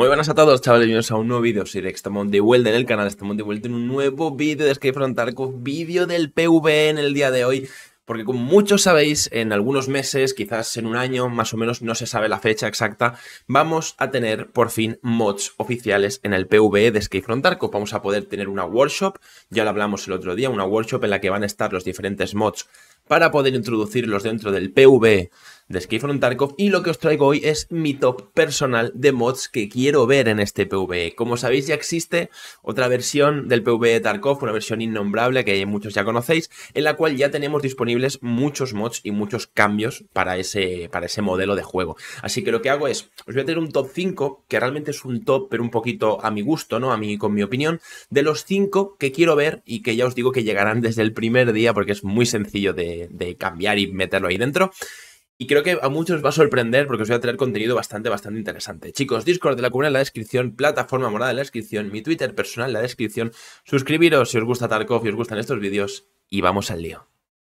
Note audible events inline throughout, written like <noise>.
Muy buenas a todos, chavales, bienvenidos a un nuevo vídeo. Soy estamos de vuelta en el canal, estamos de vuelta en un nuevo vídeo de Skyfront Tarkov, vídeo del PVE en el día de hoy. Porque como muchos sabéis, en algunos meses, quizás en un año, más o menos no se sabe la fecha exacta, vamos a tener por fin mods oficiales en el PvE de Skyfront Tarkov. Vamos a poder tener una workshop, ya lo hablamos el otro día, una workshop en la que van a estar los diferentes mods para poder introducirlos dentro del PV de Skyfront Tarkov y lo que os traigo hoy es mi top personal de mods que quiero ver en este PvE. Como sabéis ya existe otra versión del PvE de Tarkov, una versión innombrable que muchos ya conocéis, en la cual ya tenemos disponibles muchos mods y muchos cambios para ese, para ese modelo de juego. Así que lo que hago es, os voy a tener un top 5, que realmente es un top pero un poquito a mi gusto, ¿no? A mí con mi opinión, de los 5 que quiero ver y que ya os digo que llegarán desde el primer día porque es muy sencillo de, de, cambiar y meterlo ahí dentro. Y creo que a muchos os va a sorprender porque os voy a traer contenido bastante, bastante interesante. Chicos, Discord de la cuna en la descripción, plataforma morada en la descripción, mi Twitter personal en la descripción. Suscribiros si os gusta Tarkov y os gustan estos vídeos y vamos al lío.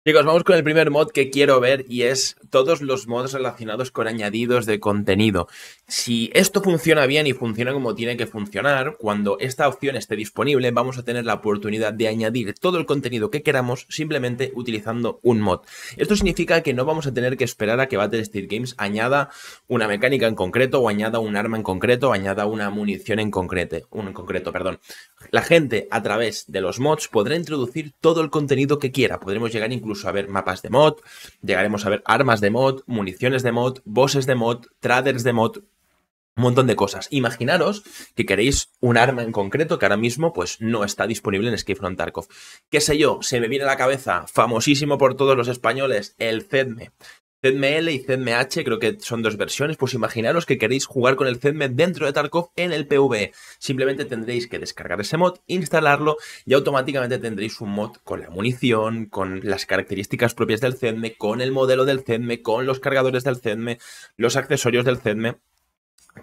Chicos, vamos con el primer mod que quiero ver y es todos los mods relacionados con añadidos de contenido. Si esto funciona bien y funciona como tiene que funcionar, cuando esta opción esté disponible vamos a tener la oportunidad de añadir todo el contenido que queramos simplemente utilizando un mod. Esto significa que no vamos a tener que esperar a que Battlestar Games añada una mecánica en concreto o añada un arma en concreto o añada una munición en concreto, un concreto, perdón. La gente a través de los mods podrá introducir todo el contenido que quiera. Podremos llegar incluso incluso a ver mapas de mod, llegaremos a ver armas de mod, municiones de mod, bosses de mod, traders de mod, un montón de cosas. Imaginaros que queréis un arma en concreto que ahora mismo pues, no está disponible en Escape from Tarkov. ¿Qué sé yo? Se me viene a la cabeza, famosísimo por todos los españoles, el CEDME. ZML y ZMH creo que son dos versiones, pues imaginaros que queréis jugar con el ZM dentro de Tarkov en el PvE. Simplemente tendréis que descargar ese mod, instalarlo y automáticamente tendréis un mod con la munición, con las características propias del ZM, con el modelo del ZM, con los cargadores del ZM, los accesorios del ZM,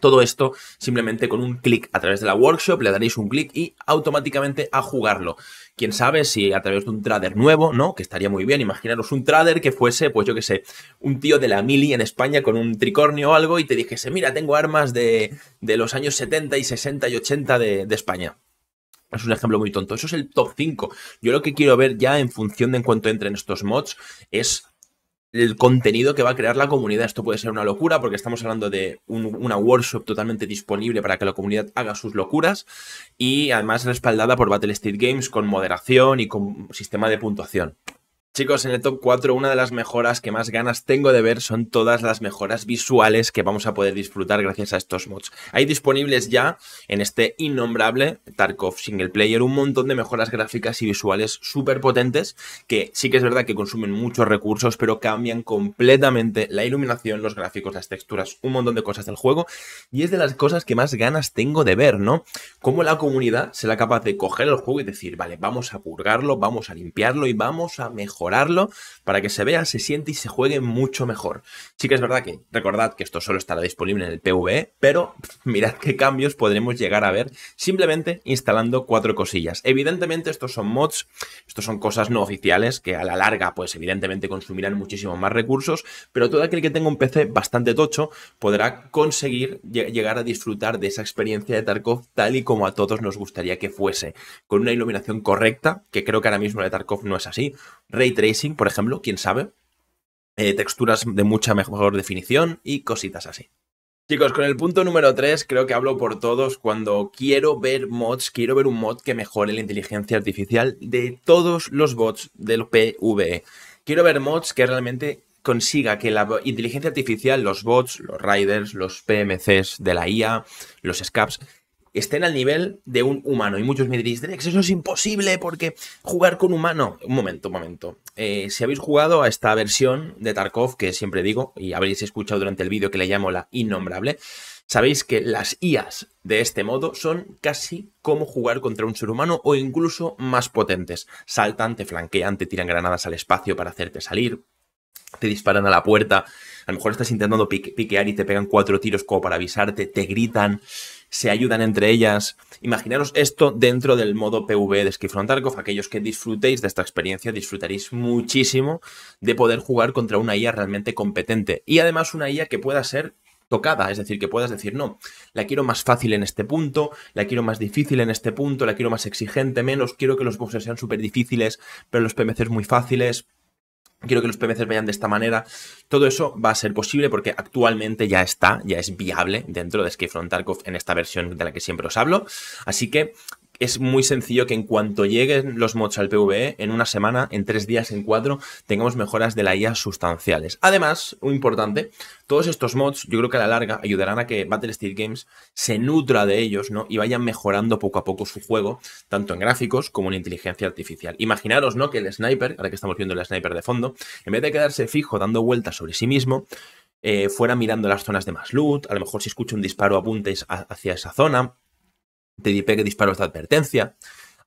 todo esto simplemente con un clic a través de la workshop, le daréis un clic y automáticamente a jugarlo. Quién sabe si a través de un trader nuevo, ¿no? Que estaría muy bien. Imaginaros un trader que fuese, pues yo qué sé, un tío de la mili en España con un tricornio o algo y te dijese, mira, tengo armas de, de los años 70 y 60 y 80 de, de España. Es un ejemplo muy tonto. Eso es el top 5. Yo lo que quiero ver ya en función de en cuanto entren estos mods es el contenido que va a crear la comunidad. Esto puede ser una locura porque estamos hablando de una workshop totalmente disponible para que la comunidad haga sus locuras y además respaldada por Battle State Games con moderación y con sistema de puntuación. Chicos, en el top 4, una de las mejoras que más ganas tengo de ver son todas las mejoras visuales que vamos a poder disfrutar gracias a estos mods. Hay disponibles ya en este innombrable Tarkov Single Player un montón de mejoras gráficas y visuales súper potentes que sí que es verdad que consumen muchos recursos, pero cambian completamente la iluminación, los gráficos, las texturas, un montón de cosas del juego. Y es de las cosas que más ganas tengo de ver, ¿no? Cómo la comunidad será capaz de coger el juego y decir, vale, vamos a purgarlo, vamos a limpiarlo y vamos a mejorar para que se vea, se siente y se juegue mucho mejor. Sí que es verdad que recordad que esto solo estará disponible en el PVE, pero <laughs> mirad qué cambios podremos llegar a ver simplemente instalando cuatro cosillas. Evidentemente estos son mods, estos son cosas no oficiales que a la larga pues evidentemente consumirán muchísimo más recursos, pero todo aquel que tenga un PC bastante tocho podrá conseguir llegar a disfrutar de esa experiencia de Tarkov tal y como a todos nos gustaría que fuese, con una iluminación correcta, que creo que ahora mismo la de Tarkov no es así, ray tracing, por ejemplo, quién sabe, eh, texturas de mucha mejor definición y cositas así. Chicos, con el punto número 3 creo que hablo por todos cuando quiero ver mods, quiero ver un mod que mejore la inteligencia artificial de todos los bots del PVE. Quiero ver mods que realmente consiga que la inteligencia artificial, los bots, los riders, los PMCs de la IA, los SCAPs, estén al nivel de un humano. Y muchos me diréis, Drex, eso es imposible porque jugar con humano. Un momento, un momento. Eh, si habéis jugado a esta versión de Tarkov, que siempre digo, y habréis escuchado durante el vídeo que le llamo la innombrable, sabéis que las IAs de este modo son casi como jugar contra un ser humano o incluso más potentes. Saltan, te flanquean, te tiran granadas al espacio para hacerte salir, te disparan a la puerta, a lo mejor estás intentando piquear y te pegan cuatro tiros como para avisarte, te gritan, se ayudan entre ellas. Imaginaros esto dentro del modo PV de Skifron Aquellos que disfrutéis de esta experiencia, disfrutaréis muchísimo de poder jugar contra una IA realmente competente. Y además una IA que pueda ser tocada, es decir, que puedas decir, no, la quiero más fácil en este punto, la quiero más difícil en este punto, la quiero más exigente, menos, quiero que los boxes sean súper difíciles, pero los PMCs muy fáciles quiero que los PVCs vayan de esta manera. Todo eso va a ser posible porque actualmente ya está, ya es viable dentro de Escape from Tarkov en esta versión de la que siempre os hablo. Así que es muy sencillo que en cuanto lleguen los mods al PvE, en una semana, en tres días, en cuatro, tengamos mejoras de la IA sustanciales. Además, muy importante, todos estos mods, yo creo que a la larga ayudarán a que Battle Steel Games se nutra de ellos, ¿no? Y vayan mejorando poco a poco su juego, tanto en gráficos como en inteligencia artificial. Imaginaros, ¿no? Que el sniper, ahora que estamos viendo el sniper de fondo, en vez de quedarse fijo dando vueltas sobre sí mismo, eh, fuera mirando las zonas de más loot, a lo mejor si escucha un disparo apuntes hacia esa zona, Teddy que disparo esta advertencia.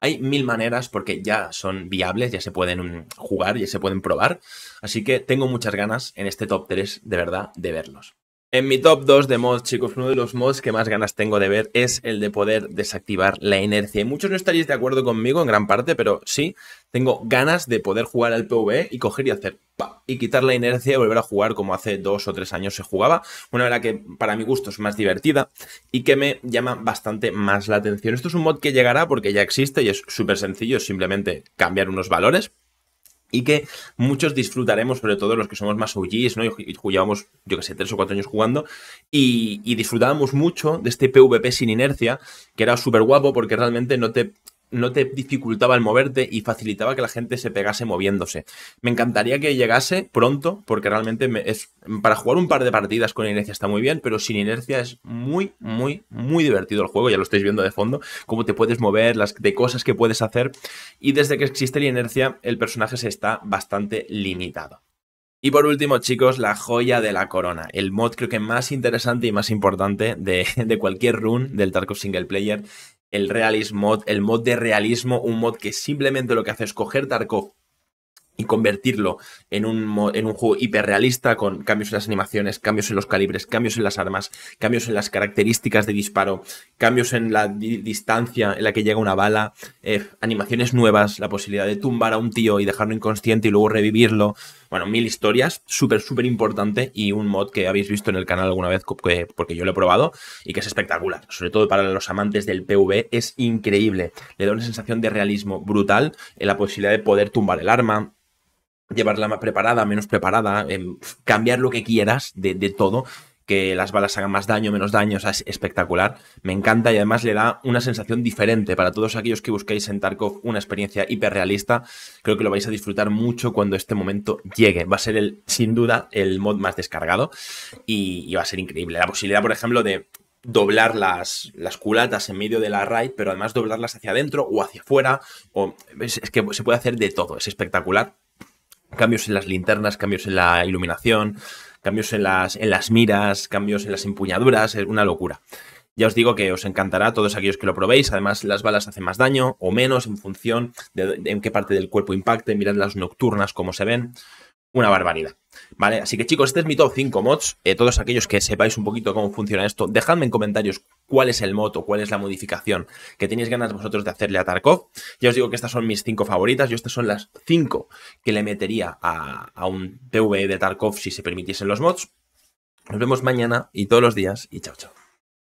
Hay mil maneras porque ya son viables, ya se pueden jugar, ya se pueden probar. Así que tengo muchas ganas en este top 3, de verdad, de verlos. En mi top 2 de mods, chicos, uno de los mods que más ganas tengo de ver es el de poder desactivar la inercia. Y muchos no estaréis de acuerdo conmigo en gran parte, pero sí, tengo ganas de poder jugar al PvE y coger y hacer pa, y quitar la inercia y volver a jugar como hace dos o tres años se jugaba. Una verdad que para mi gusto es más divertida y que me llama bastante más la atención. Esto es un mod que llegará porque ya existe y es súper sencillo, simplemente cambiar unos valores y que muchos disfrutaremos, sobre todo los que somos más OGs, ¿no? Y jugábamos, yo que sé, tres o cuatro años jugando, y, y disfrutábamos mucho de este PvP sin inercia, que era súper guapo porque realmente no te no te dificultaba el moverte y facilitaba que la gente se pegase moviéndose. Me encantaría que llegase pronto, porque realmente es, para jugar un par de partidas con inercia está muy bien, pero sin inercia es muy, muy, muy divertido el juego, ya lo estáis viendo de fondo, cómo te puedes mover, las de cosas que puedes hacer, y desde que existe la inercia, el personaje se está bastante limitado. Y por último, chicos, la joya de la corona. El mod creo que más interesante y más importante de, de cualquier run del Tarkov Single Player el realism mod, el mod de realismo, un mod que simplemente lo que hace es coger Tarkov y convertirlo en un, en un juego hiperrealista con cambios en las animaciones, cambios en los calibres, cambios en las armas, cambios en las características de disparo, cambios en la distancia en la que llega una bala, eh, animaciones nuevas, la posibilidad de tumbar a un tío y dejarlo inconsciente y luego revivirlo. Bueno, mil historias, súper, súper importante y un mod que habéis visto en el canal alguna vez porque yo lo he probado y que es espectacular. Sobre todo para los amantes del PV es increíble. Le da una sensación de realismo brutal, la posibilidad de poder tumbar el arma, llevarla más preparada, menos preparada, em, cambiar lo que quieras de, todo, que las balas hagan más daño, menos daño, es espectacular. Me encanta y además le da una sensación diferente para todos aquellos que busquéis en Tarkov una experiencia hiperrealista. Creo que lo vais a disfrutar mucho cuando este momento llegue. Va a ser el, sin duda, el mod más descargado y, va a ser increíble. La posibilidad, por ejemplo, de doblar las, culatas en medio de la raid, pero además doblarlas hacia adentro o hacia afuera. O, es que se puede hacer de todo, es espectacular cambios en las linternas, cambios en la iluminación, cambios en las, en las miras, cambios en las empuñaduras, es una locura. Ya os digo que os encantará a todos aquellos que lo probéis. Además, las balas hacen más daño o menos en función de, en qué parte del cuerpo impacte. Mirad las nocturnas, cómo se ven. Una barbaridad. Vale, así que chicos, este es mi top 5 mods. Eh, todos aquellos que sepáis un poquito cómo funciona esto, dejadme en comentarios cuál es el moto, cuál es la modificación que tenéis ganas vosotros de hacerle a Tarkov. Ya os digo que estas son mis cinco favoritas. Yo estas son las cinco que le metería a, a un PvE de Tarkov si se permitiesen los mods. Nos vemos mañana y todos los días y chao chao.